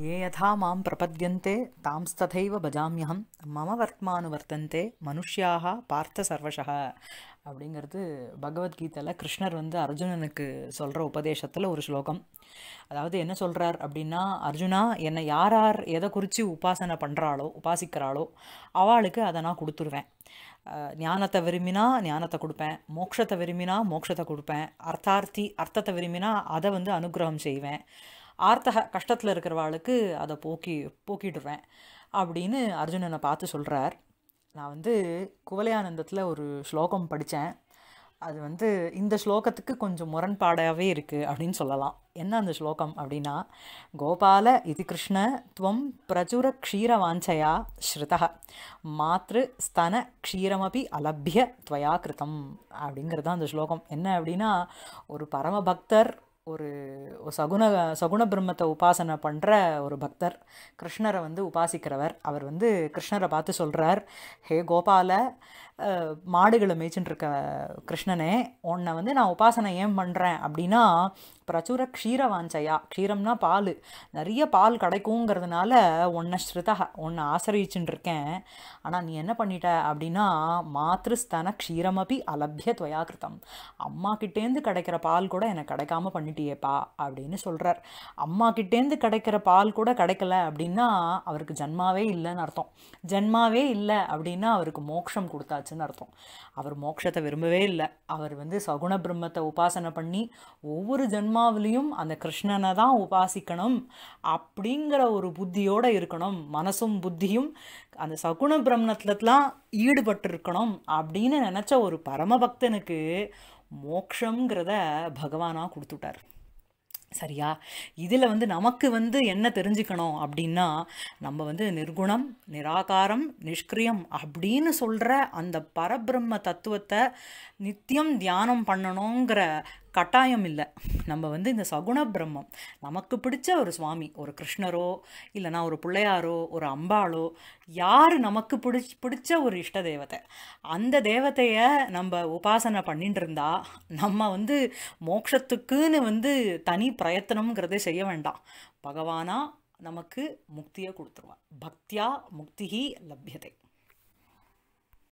ஏ யதா மாம் பிரபத்யந்தே ததைவ பஜாமியகம் மம வர்த்மானு வர்த்தந்தே மனுஷியாக பார்த்த சர்வசக அப்படிங்கிறது பகவத்கீதையில் கிருஷ்ணர் வந்து அர்ஜுனனுக்கு சொல்கிற உபதேசத்தில் ஒரு ஸ்லோகம் அதாவது என்ன சொல்கிறார் அப்படின்னா அர்ஜுனா என்னை யார் யார் எதை குறித்து உபாசனை பண்ணுறாளோ உபாசிக்கிறாளோ அவளுக்கு அதை நான் கொடுத்துருவேன் ஞானத்தை விரும்பினா ஞானத்தை கொடுப்பேன் மோட்சத்தை விரும்பினா மோட்சத்தை கொடுப்பேன் அர்த்தார்த்தி அர்த்தத்தை விரும்பினா அதை வந்து அனுகிரகம் செய்வேன் ஆர்த்தக கஷ்டத்தில் இருக்கிறவாளுக்கு அதை போக்கி போக்கிடுவேன் அப்படின்னு அர்ஜுனனை பார்த்து சொல்கிறார் நான் வந்து குவலையானந்தத்தில் ஒரு ஸ்லோகம் படித்தேன் அது வந்து இந்த ஸ்லோகத்துக்கு கொஞ்சம் முரண்பாடாகவே இருக்குது அப்படின்னு சொல்லலாம் என்ன அந்த ஸ்லோகம் அப்படின்னா கோபால இது கிருஷ்ண துவம் பிரச்சுர க்ஷீரவாஞ்சயா ஸ்ருதா மாத்ரு ஸ்தன க்ஷீரமபி அலபிய துவயா கிருதம் அப்படிங்கிறது தான் அந்த ஸ்லோகம் என்ன அப்படின்னா ஒரு பரமபக்தர் ஒரு சகுண சகுண பிரம்மத்தை உபாசனை பண்ணுற ஒரு பக்தர் கிருஷ்ணரை வந்து உபாசிக்கிறவர் அவர் வந்து கிருஷ்ணரை பார்த்து சொல்கிறார் ஹே கோபால மாடுகளை மேய்ச்சின்னு இருக்க கிருஷ்ணனே உன்னை வந்து நான் உபாசனை ஏன் பண்ணுறேன் அப்படின்னா பிரச்சுர க்ஷீர வாஞ்சையா க்ஷீரம்னா பால் நிறைய பால் கிடைக்குங்கிறதுனால உன்னை ஸ்ருதா உன்னை ஆசிரியிச்சுட்டு இருக்கேன் ஆனால் நீ என்ன பண்ணிட்ட அப்படின்னா மாத்ருஸ்தான க்ஷீரமபி அலபிய துவயாகிருத்தம் அம்மா கிட்டேருந்து கிடைக்கிற பால் கூட எனக்கு கிடைக்காம பண்ணிட்டியேப்பா அப்படின்னு சொல்கிறார் அம்மா கிட்டேருந்து கிடைக்கிற பால் கூட கிடைக்கல அப்படின்னா அவருக்கு ஜென்மாவே இல்லைன்னு அர்த்தம் ஜென்மாவே இல்லை அப்படின்னா அவருக்கு மோட்சம் கொடுத்தாச்சுன்னு அர்த்தம் அவர் மோட்சத்தை விரும்பவே இல்லை அவர் வந்து சகுண பிரம்மத்தை உபாசனை பண்ணி ஒவ்வொரு ஜென்மா ஆத்மாவிலையும் அந்த கிருஷ்ணனை தான் உபாசிக்கணும் அப்படிங்கிற ஒரு புத்தியோடு இருக்கணும் மனசும் புத்தியும் அந்த சகுண பிரம்மணத்துலலாம் ஈடுபட்டிருக்கணும் அப்படின்னு நினச்ச ஒரு பரமபக்தனுக்கு மோக்ஷங்கிறத பகவானாக கொடுத்துட்டார் சரியா இதில் வந்து நமக்கு வந்து என்ன தெரிஞ்சுக்கணும் அப்படின்னா நம்ம வந்து நிர்குணம் நிராகாரம் நிஷ்கிரியம் அப்படின்னு சொல்கிற அந்த பரபிரம்ம தத்துவத்தை நித்தியம் தியானம் பண்ணணுங்கிற கட்டாயம் இல்லை நம்ம வந்து இந்த சகுண பிரம்மம் நமக்கு பிடிச்ச ஒரு சுவாமி ஒரு கிருஷ்ணரோ இல்லைனா ஒரு பிள்ளையாரோ ஒரு அம்பாளோ யார் நமக்கு பிடிச்ச பிடிச்ச ஒரு இஷ்ட தேவதை அந்த தேவதையை நம்ம உபாசனை பண்ணிட்டு இருந்தால் நம்ம வந்து மோட்சத்துக்குன்னு வந்து தனி பிரயத்தனம்ங்கிறதே செய்ய வேண்டாம் பகவானா நமக்கு முக்தியை கொடுத்துருவான் பக்தியா முக்திகி லபியதை